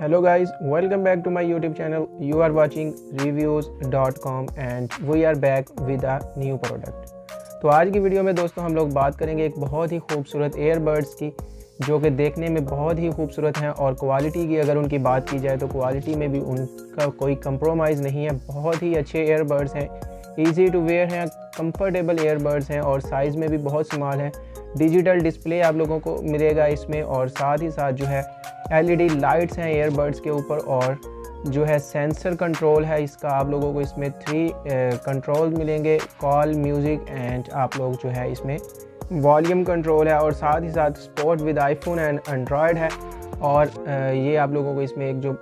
hello welcome back to my YouTube channel you are watching reviews dot com and we are back with a new product तो आज की video में दोस्तों हम लोग बात करेंगे एक बहुत ही खूबसूरत एयरबर्ड्स की जो कि देखने में बहुत ही खूबसूरत हैं और क्वालिटी की अगर उनकी बात की जाए तो क्वालिटी में भी उनका कोई कंप्रोमाइज़ नहीं है बहुत ही अच्छे एयरबर्ड्स हैं ईजी टू वेयर हैं कम्फर्टेबल एयरबर्ड्स हैं और साइज़ में भी बहुत स्माल हैं डिजिटल डिस्प्ले आप लोगों को मिलेगा इसमें और साथ ही साथ जो है एलईडी लाइट्स हैं एयरबड्स के ऊपर और जो है सेंसर कंट्रोल है इसका आप लोगों को इसमें थ्री कंट्रोल मिलेंगे कॉल म्यूज़िक एंड आप लोग जो है इसमें वॉल्यूम कंट्रोल है और साथ ही साथ support with iPhone and Android है और ये आप लोगों को इसमें एक जो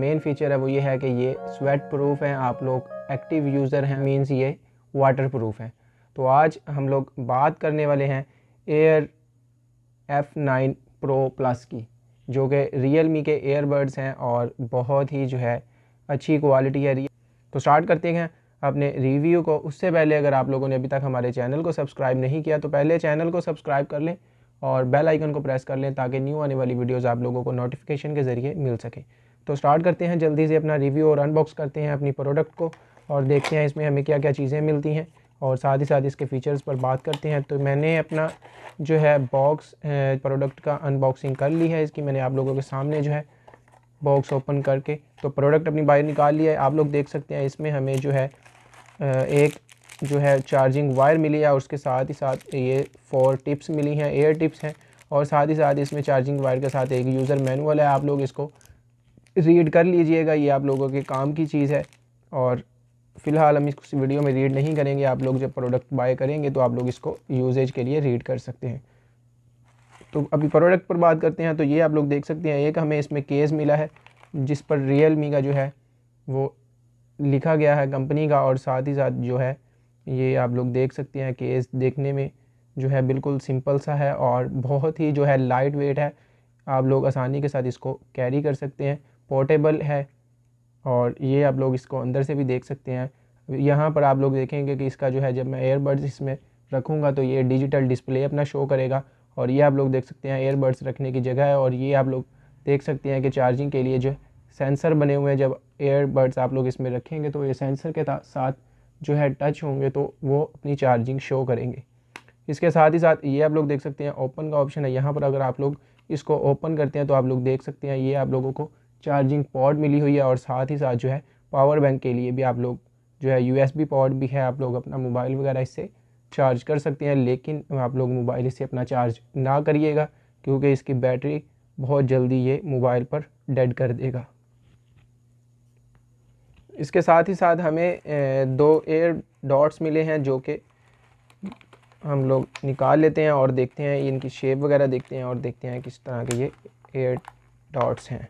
मेन फीचर है वो ये है कि ये स्वेट प्रूफ है आप लोग एक्टिव यूज़र हैं मीन्स ये वाटर प्रूफ हैं तो आज हम लोग बात करने वाले हैं air F nine pro plus की जो कि रियल मी के एयरबर्ड्स हैं और बहुत ही जो है अच्छी क्वालिटी है तो स्टार्ट करते हैं अपने रिव्यू को उससे पहले अगर आप लोगों ने अभी तक हमारे चैनल को सब्सक्राइब नहीं किया तो पहले चैनल को सब्सक्राइब कर लें और बेल आइकन को प्रेस कर लें ताकि न्यू आने वाली वीडियोस आप लोगों को नोटिफिकेशन के ज़रिए मिल सके तो स्टार्ट करते हैं जल्दी से अपना रिव्यू और अनबॉक्स करते हैं अपनी प्रोडक्ट को और देखते हैं इसमें हमें क्या क्या चीज़ें मिलती हैं और साथ ही साथ इसके फीचर्स पर बात करते हैं तो मैंने अपना जो है बॉक्स प्रोडक्ट का अनबॉक्सिंग कर ली है इसकी मैंने आप लोगों के सामने जो है बॉक्स ओपन करके तो प्रोडक्ट अपनी बाहर निकाल लिया है आप लोग देख सकते हैं इसमें हमें जो है एक जो है चार्जिंग वायर मिली है और उसके साथ ही साथ ये फोर टिप्स मिली हैं एयर टिप्स हैं और साथ ही साथ इसमें चार्जिंग वायर के साथ एक यूज़र मैनुअल है आप लोग इसको रीड कर लीजिएगा ये आप लोगों के काम की चीज़ है और फ़िलहाल हम इस वीडियो में रीड नहीं करेंगे आप लोग जब प्रोडक्ट बाय करेंगे तो आप लोग इसको यूजेज के लिए रीड कर सकते हैं तो अभी प्रोडक्ट पर बात करते हैं तो ये आप लोग देख सकते हैं एक हमें इसमें केस मिला है जिस पर रियल मी का जो है वो लिखा गया है कंपनी का और साथ ही साथ जो है ये आप लोग देख सकते हैं केस देखने में जो है बिल्कुल सिंपल सा है और बहुत ही जो है लाइट वेट है आप लोग आसानी के साथ इसको कैरी कर सकते हैं पोर्टेबल है और ये आप लोग इसको अंदर से भी देख सकते हैं यहाँ पर आप लोग देखेंगे कि इसका जो है जब मैं एयरबड्स इसमें रखूँगा तो ये डिजिटल डिस्प्ले अपना शो करेगा और ये आप लोग देख सकते हैं एयरबड्स रखने की जगह है और ये आप लोग देख सकते हैं कि चार्जिंग के लिए जो सेंसर बने हुए हैं जब एयरबड्स आप लोग इसमें रखेंगे तो ये सेंसर के साथ जो है टच होंगे तो वो अपनी चार्जिंग शो करेंगे इसके साथ ही साथ ये आप लोग देख सकते हैं ओपन का ऑप्शन है यहाँ पर अगर आप लोग इसको ओपन करते हैं तो आप लोग देख सकते हैं ये आप लोगों को चार्जिंग पॉड मिली हुई है और साथ ही साथ जो है पावर बैंक के लिए भी आप लोग जो है यू एस पॉड भी है आप लोग अपना मोबाइल वगैरह इससे चार्ज कर सकते हैं लेकिन आप लोग मोबाइल से अपना चार्ज ना करिएगा क्योंकि इसकी बैटरी बहुत जल्दी ये मोबाइल पर डेड कर देगा इसके साथ ही साथ हमें दो एयर डॉट्स मिले हैं जो कि हम लोग निकाल लेते हैं और देखते हैं इनकी शेप वगैरह देखते हैं और देखते हैं किस तरह के ये एयर डॉट्स हैं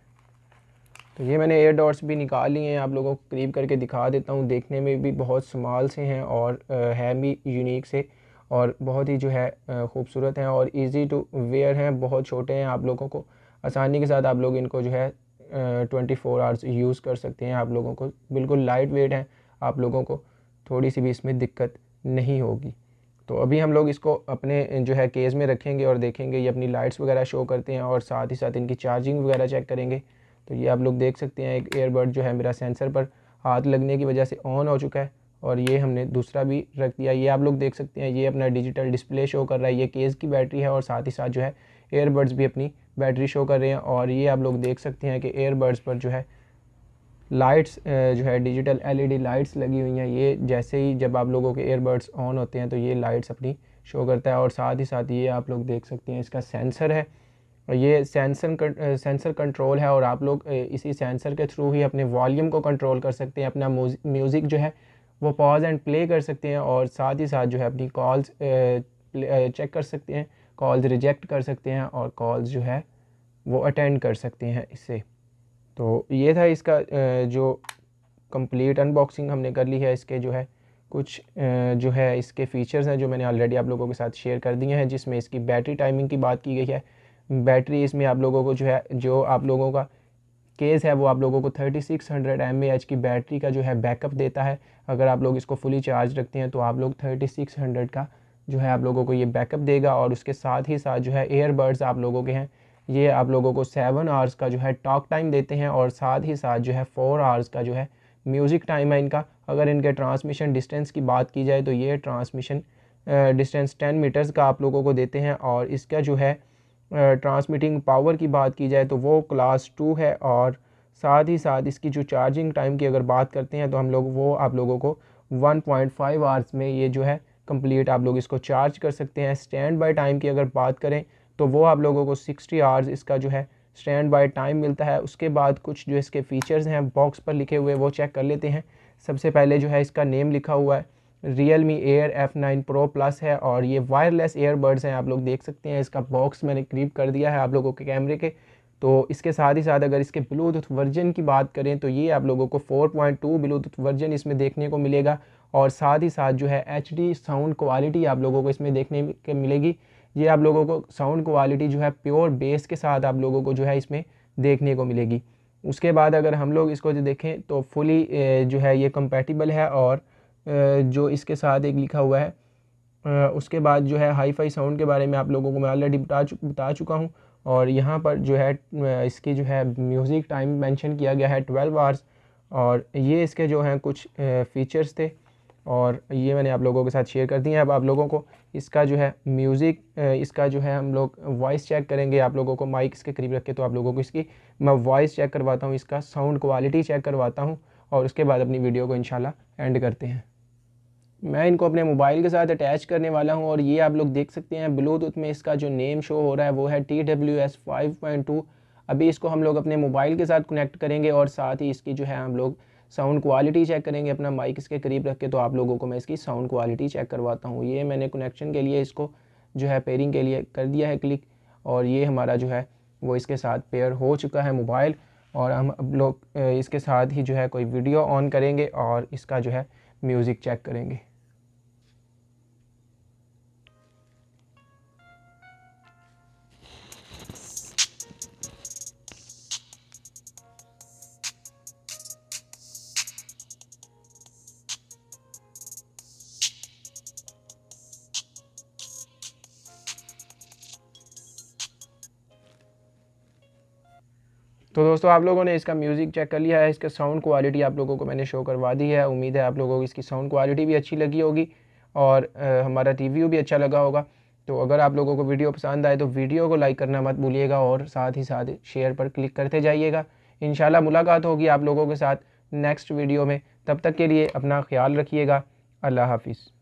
तो ये मैंने एयर डॉट्स भी निकाल लिए हैं आप लोगों को करीब करके दिखा देता हूँ देखने में भी बहुत स्माल से हैं और है भी यूनिक से और बहुत ही जो है खूबसूरत हैं और इजी टू वेयर हैं बहुत छोटे हैं आप लोगों को आसानी के साथ आप लोग इनको जो है ट्वेंटी फोर आवर्स यूज़ कर सकते हैं आप लोगों को बिल्कुल लाइट वेट हैं आप लोगों को थोड़ी सी भी इसमें दिक्कत नहीं होगी तो अभी हम लोग इसको अपने जो है केस में रखेंगे और देखेंगे ये अपनी लाइट्स वगैरह शो करते हैं और साथ ही साथ इनकी चार्जिंग वगैरह चेक करेंगे तो ये आप लोग देख सकते हैं एक एयरबड जो है मेरा सेंसर पर हाथ लगने की वजह से ऑन हो चुका है और ये हमने दूसरा भी रख दिया ये आप लोग देख सकते हैं ये अपना डिजिटल डिस्प्ले शो कर रहा है ये केस की बैटरी है और साथ ही साथ जो है एयरबड्स भी अपनी बैटरी शो कर रहे हैं और ये आप लोग देख सकते हैं कि एयरबड्स पर जो है लाइट्स जो है डिजिटल एलईडी लाइट्स लगी हुई हैं ये जैसे ही जब आप लोगों के एयरबड्स ऑन होते हैं तो ये लाइट्स अपनी शो करता है और साथ ही साथ ये आप लोग देख सकते हैं इसका सेंसर है ये सेंसर सेंसर कंट्रोल है और आप लोग इसी सेंसर के थ्रू ही अपने वॉल्यूम को कंट्रोल कर सकते हैं अपना म्यूज़िक जो है वो पॉज एंड प्ले कर सकते हैं और साथ ही साथ जो है अपनी कॉल्स चेक कर सकते हैं कॉल्स रिजेक्ट कर सकते हैं और कॉल्स जो है वो अटेंड कर सकते हैं इससे तो ये था इसका जो कंप्लीट अनबॉक्सिंग हमने कर ली है इसके जो है कुछ जो है इसके फीचर्स हैं जो मैंने ऑलरेडी आप लोगों के साथ शेयर कर दिए हैं जिसमें इसकी बैटरी टाइमिंग की बात की गई है बैटरी इसमें आप लोगों को जो है जो आप लोगों का केस है वो आप लोगों को 3600 सिक्स हंड्रेड की बैटरी का जो है बैकअप देता है अगर आप लोग इसको फुली चार्ज रखते हैं तो आप लोग 3600 का जो है आप लोगों को ये बैकअप देगा और उसके साथ ही साथ जो है एयरबड्स आप लोगों के हैं ये आप लोगों को सेवन आवर्स का जो है टॉक टाइम देते हैं और साथ ही साथ जो है फोर आवर्स का जो है म्यूज़िक टाइम है इनका अगर इनके ट्रांसमिशन डिस्टेंस की बात की जाए तो ये ट्रांसमिशन डिस्टेंस टेन मीटर्स का आप लोगों को देते हैं और इसका जो है ट्रांसमिटिंग पावर की बात की जाए तो वो क्लास टू है और साथ ही साथ इसकी जो चार्जिंग टाइम की अगर बात करते हैं तो हम लोग वो आप लोगों को 1.5 पॉइंट आवर्स में ये जो है कंप्लीट आप लोग इसको चार्ज कर सकते हैं स्टैंड बाय टाइम की अगर बात करें तो वो आप लोगों को 60 आवर्स इसका जो है स्टैंड बाय टाइम मिलता है उसके बाद कुछ जो इसके फ़ीचर्स हैं बॉक्स पर लिखे हुए वो चेक कर लेते हैं सबसे पहले जो है इसका नेम लिखा हुआ है Realme air F nine pro plus है और ये वायरलेस एयरबड्स हैं आप लोग देख सकते हैं इसका बॉक्स मैंने क्रीप कर दिया है आप लोगों के कैमरे के तो इसके साथ ही साथ अगर इसके ब्लूटूथ वर्जन की बात करें तो ये आप लोगों को 4.2 ब्लूटूथ वर्जन इसमें देखने को मिलेगा और साथ ही साथ जो है एच साउंड क्वालिटी आप लोगों को इसमें देखने के मिलेगी ये आप लोगों को साउंड क्वालिटी जो है प्योर बेस के साथ आप लोगों को जो है इसमें देखने को मिलेगी उसके बाद अगर हम लोग इसको जो देखें तो फुली जो है ये कंपेटिबल है और जो इसके साथ एक लिखा हुआ है उसके बाद जो है हाई फाई साउंड के बारे में आप लोगों को मैं ऑलरेडी बता चु, बता चुका हूँ और यहाँ पर जो है इसकी जो है म्यूज़िक टाइम मेंशन किया गया है ट्वेल्व आवर्स और ये इसके जो हैं कुछ फीचर्स थे और ये मैंने आप लोगों के साथ शेयर कर दिए हैं अब आप लोगों को इसका जो है म्यूज़िक इसका जो है हम लोग वॉइस चेक करेंगे आप लोगों को माइक इसके करीब रख के तो आप लोगों को इसकी मैं वॉइस चेक करवाता हूँ इसका साउंड क्वालिटी चेक करवाता हूँ और उसके बाद अपनी वीडियो को इन एंड करते हैं मैं इनको अपने मोबाइल के साथ अटैच करने वाला हूँ और ये आप लोग देख सकते हैं ब्लूटूथ में इसका जो नेम शो हो रहा है वो है T W S five point two अभी इसको हम लोग अपने मोबाइल के साथ कनेक्ट करेंगे और साथ ही इसकी जो है हम लोग साउंड क्वालिटी चेक करेंगे अपना माइक इसके करीब रख के तो आप लोगों को मैं इसकी साउंड क्वालिटी चेक करवाता हूँ ये मैंने कनेक्शन के लिए इसको जो है पेयरिंग के लिए कर दिया है क्लिक और ये हमारा जो है वो इसके साथ पेयर हो चुका है मोबाइल और हम अब लोग इसके साथ ही जो है कोई वीडियो ऑन करेंगे और इसका जो है म्यूज़िक चेक करेंगे तो दोस्तों आप लोगों ने इसका म्यूज़िक चेक कर लिया है इसका साउंड क्वालिटी आप लोगों को मैंने शो करवा दी है उम्मीद है आप लोगों को इसकी साउंड क्वालिटी भी अच्छी लगी होगी और आ, हमारा रिव्यू भी अच्छा लगा होगा तो अगर आप लोगों को वीडियो पसंद आए तो वीडियो को लाइक करना मत भूलिएगा और साथ ही साथ शेयर पर क्लिक करते जाइएगा इन मुलाकात होगी आप लोगों के साथ नेक्स्ट वीडियो में तब तक के लिए अपना ख्याल रखिएगा अल्लाह हाफिज़